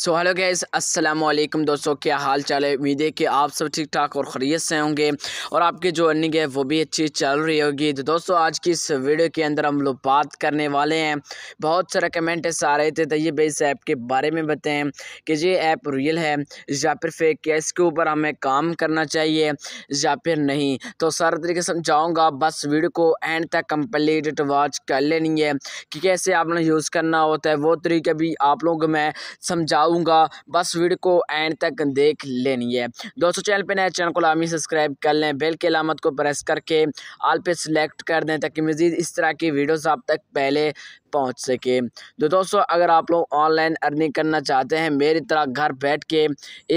so hello guys अस्सलाम वालेकुम दोस्तों क्या हाल चाल है उम्मीद है कि आप सब ठीक ठाक और खरीत से होंगे और आपकी जो अर्निंग है वो भी अच्छी चल रही होगी तो दोस्तों आज की इस वीडियो के अंदर हम लोग बात करने वाले हैं बहुत सारे कमेंट्स आ रहे थे तो ये इस ऐप के बारे में बताएं कि ये ऐप रियल है या फिर फेक क्या इसके ऊपर हमें काम करना चाहिए या फिर नहीं तो सारा तरीके समझाऊँगा बस वीडियो को एंड तक कम्प्लीट वॉच कर लेनी है कि कैसे आपने यूज़ करना होता है वो तरीका भी आप लोगों को मैं समझा बताऊंगा बस वीडियो को एंड तक देख लेनी है दोस्तों चैनल पर नए चैनल को लामी सब्सक्राइब कर लें बेल की अलामत को प्रेस करके आल पे सिलेक्ट कर दें ताकि मज़ीद इस तरह की वीडियोज़ आप तक पहले पहुंच सके तो दोस्तों अगर आप लोग ऑनलाइन अर्निंग करना चाहते हैं मेरी तरह घर बैठ के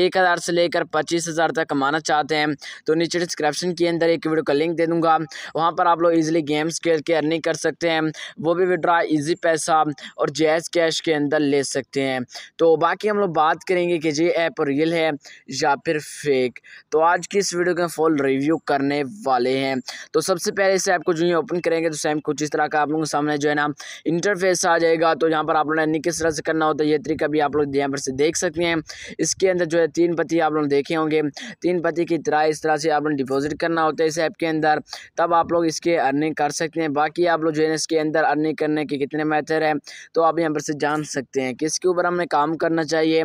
एक हज़ार से लेकर पच्चीस हज़ार तक कमाना चाहते हैं तो नीचे डिस्क्रिप्शन के अंदर एक वीडियो का लिंक दे दूँगा वहाँ पर आप लोग ईजिली गेम्स खेल के अर्निंग कर सकते हैं वो भी विड्रा ईजी पैसा और जैज़ कैश के अंदर ले सकते हैं तो बाकी हम लोग बात करेंगे कि ये ऐप रियल है या फिर फेक तो आज की इस वीडियो का फुल रिव्यू करने वाले हैं तो सबसे पहले इस ऐप को जो है ओपन करेंगे तो सेम कुछ इस तरह का आप लोगों के सामने जो है ना इन इंटरफेस आ जाएगा तो यहाँ पर आप लोगों ने किस तरह से करना होता है ये तरीका भी आप लोग यहाँ पर से देख सकते हैं इसके अंदर जो है तीन पति आप लोग देखे होंगे तीन पति की तरह इस तरह से आप लोग डिपॉजिट करना होता है इस ऐप के अंदर तब आप लोग इसके अर्निंग कर सकते हैं बाकी आप लोग जो है इसके अंदर अर्निंग करने के कितने मैथड हैं तो आप यहाँ पर से जान सकते हैं किसके ऊपर हमें काम करना चाहिए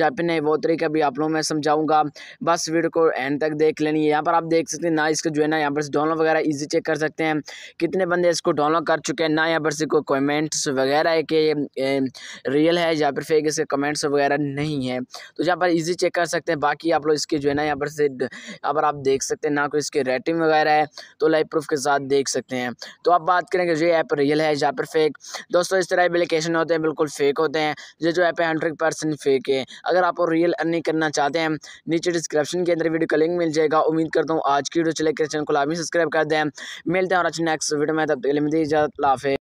या फिर नहीं वो तरीका भी आप लोगों मैं समझाऊँगा बस वीडियो को एंड तक देख लेनी है यहाँ पर आप देख सकते हैं ना इसका जो है ना यहाँ पर डाउनलोड वगैरह ईजी चेक कर सकते हैं कितने बंदे इसको डाउनलोड कर चुके हैं ना यहाँ पर से कोई कमेंट कमेंट्स वगैरह कि रियल है या फिर फेक इसके कमेंट्स वगैरह नहीं है तो यहाँ पर इजी चेक कर सकते हैं बाकी आप लोग इसके जो है ना यहाँ पर से यहाँ पर आप देख सकते हैं ना कोई इसकी रेटिंग वगैरह है तो लाइव प्रूफ के साथ देख सकते हैं तो आप बात करें कि जो ऐप रियल है या पर फेक दोस्तों इस तरह एप्लीकेशन होते हैं बिल्कुल फेक होते हैं ये जो ऐप है हंड्रेड परसेंट फेक है अगर आप रियल अर्निंग करना चाहते हैं नीचे डिस्क्रिप्शन के अंदर वीडियो का लिंक मिल जाएगा उम्मीद करता हूँ आज की वीडियो चले कर चैनल को लाभ सब्सक्राइब कर दें मिलते हैं और अच्छे नेक्स्ट वीडियो में तब तक इजाजत लाफे